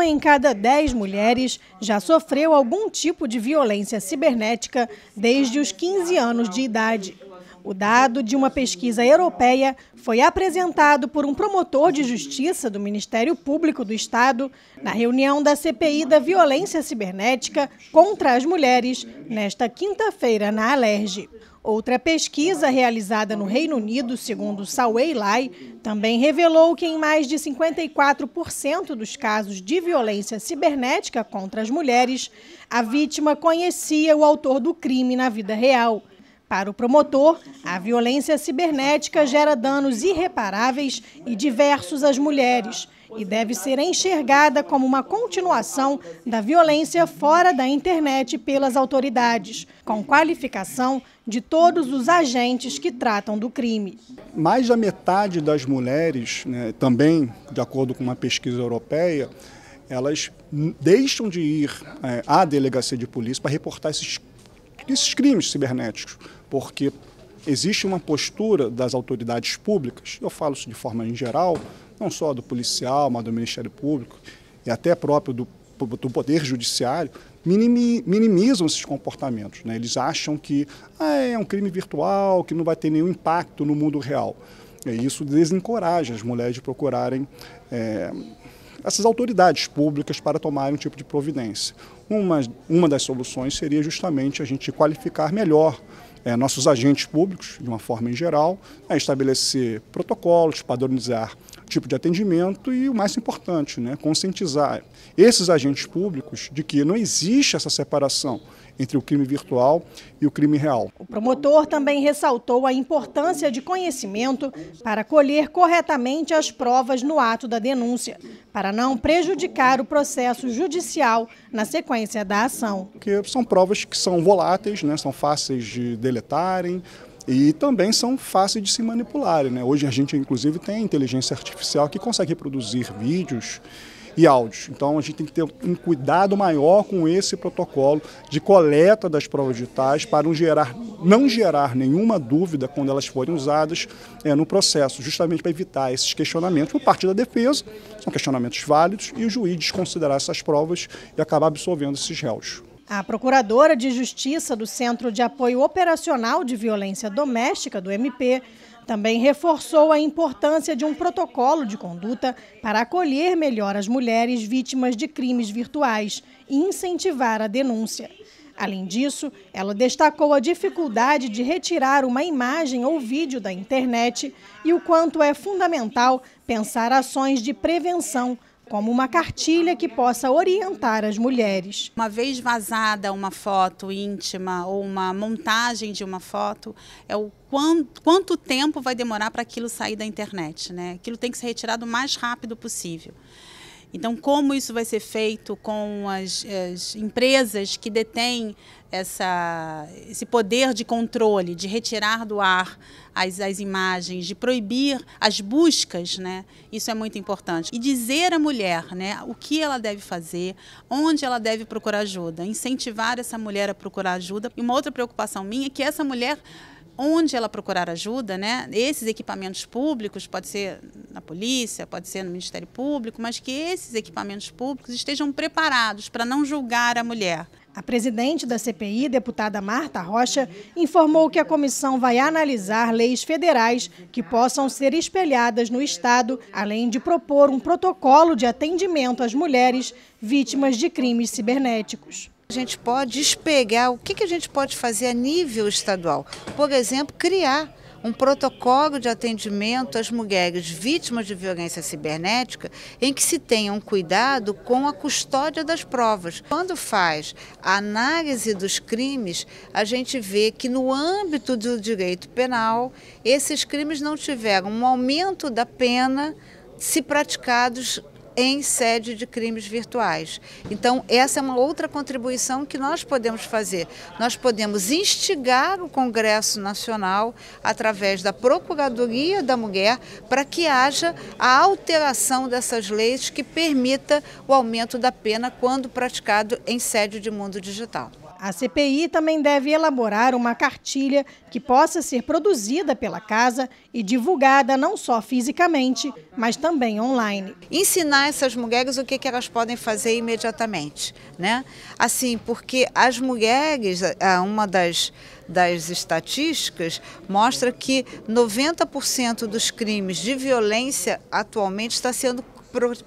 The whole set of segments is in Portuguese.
Uma em cada dez mulheres já sofreu algum tipo de violência cibernética desde os 15 anos de idade. O dado de uma pesquisa europeia foi apresentado por um promotor de justiça do Ministério Público do Estado na reunião da CPI da Violência Cibernética contra as Mulheres, nesta quinta-feira, na Alerge. Outra pesquisa realizada no Reino Unido, segundo Sawei Lai, também revelou que em mais de 54% dos casos de violência cibernética contra as mulheres, a vítima conhecia o autor do crime na vida real. Para o promotor, a violência cibernética gera danos irreparáveis e diversos às mulheres e deve ser enxergada como uma continuação da violência fora da internet pelas autoridades, com qualificação de todos os agentes que tratam do crime. Mais da metade das mulheres, né, também de acordo com uma pesquisa europeia, elas deixam de ir é, à delegacia de polícia para reportar esses, esses crimes cibernéticos, porque existe uma postura das autoridades públicas, eu falo isso de forma em geral, não só do policial, mas do Ministério Público e até próprio do, do Poder Judiciário, minimizam esses comportamentos. Né? Eles acham que ah, é um crime virtual, que não vai ter nenhum impacto no mundo real. E isso desencoraja as mulheres de procurarem é, essas autoridades públicas para tomarem um tipo de providência. Uma, uma das soluções seria justamente a gente qualificar melhor é, nossos agentes públicos, de uma forma em geral, a é estabelecer protocolos, padronizar tipo de atendimento e o mais importante, né, conscientizar esses agentes públicos de que não existe essa separação entre o crime virtual e o crime real. O promotor também ressaltou a importância de conhecimento para colher corretamente as provas no ato da denúncia, para não prejudicar o processo judicial na sequência da ação. Porque são provas que são voláteis, né, são fáceis de deletarem, e também são fáceis de se manipular, Né? Hoje a gente, inclusive, tem inteligência artificial que consegue produzir vídeos e áudios. Então a gente tem que ter um cuidado maior com esse protocolo de coleta das provas digitais para não gerar, não gerar nenhuma dúvida quando elas forem usadas é, no processo, justamente para evitar esses questionamentos por parte da defesa, são questionamentos válidos, e o juiz desconsiderar essas provas e acabar absolvendo esses réus. A procuradora de Justiça do Centro de Apoio Operacional de Violência Doméstica, do MP, também reforçou a importância de um protocolo de conduta para acolher melhor as mulheres vítimas de crimes virtuais e incentivar a denúncia. Além disso, ela destacou a dificuldade de retirar uma imagem ou vídeo da internet e o quanto é fundamental pensar ações de prevenção como uma cartilha que possa orientar as mulheres. Uma vez vazada uma foto íntima ou uma montagem de uma foto, é o quanto, quanto tempo vai demorar para aquilo sair da internet, né? Aquilo tem que ser retirado o mais rápido possível. Então, como isso vai ser feito com as, as empresas que detêm essa, esse poder de controle, de retirar do ar as, as imagens, de proibir as buscas, né? isso é muito importante. E dizer à mulher né, o que ela deve fazer, onde ela deve procurar ajuda, incentivar essa mulher a procurar ajuda. E uma outra preocupação minha é que essa mulher onde ela procurar ajuda, né? Esses equipamentos públicos, pode ser na polícia, pode ser no Ministério Público, mas que esses equipamentos públicos estejam preparados para não julgar a mulher. A presidente da CPI, deputada Marta Rocha, informou que a comissão vai analisar leis federais que possam ser espelhadas no Estado, além de propor um protocolo de atendimento às mulheres vítimas de crimes cibernéticos. A gente pode despegar o que, que a gente pode fazer a nível estadual. Por exemplo, criar um protocolo de atendimento às mulheres vítimas de violência cibernética em que se tenha um cuidado com a custódia das provas. Quando faz a análise dos crimes, a gente vê que no âmbito do direito penal, esses crimes não tiveram um aumento da pena se praticados em sede de crimes virtuais. Então, essa é uma outra contribuição que nós podemos fazer. Nós podemos instigar o Congresso Nacional, através da Procuradoria da Mulher, para que haja a alteração dessas leis que permita o aumento da pena quando praticado em sede de mundo digital. A CPI também deve elaborar uma cartilha que possa ser produzida pela casa e divulgada não só fisicamente, mas também online. Ensinar essas mulheres o que, que elas podem fazer imediatamente, né? Assim, porque as mulheres, uma das das estatísticas mostra que 90% dos crimes de violência atualmente está sendo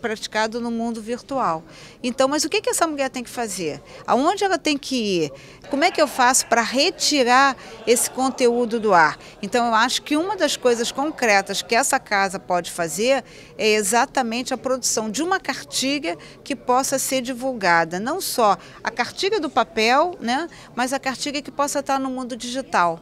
praticado no mundo virtual. Então, mas o que, essa mulher tem que fazer? Aonde ela tem que ir? Como é que eu faço para retirar esse conteúdo do ar? Então, eu acho que uma das coisas concretas que essa casa pode fazer é exatamente a produção de uma cartilha que possa ser divulgada, não só a cartilha do papel, né, mas a cartilha que possa estar no mundo digital.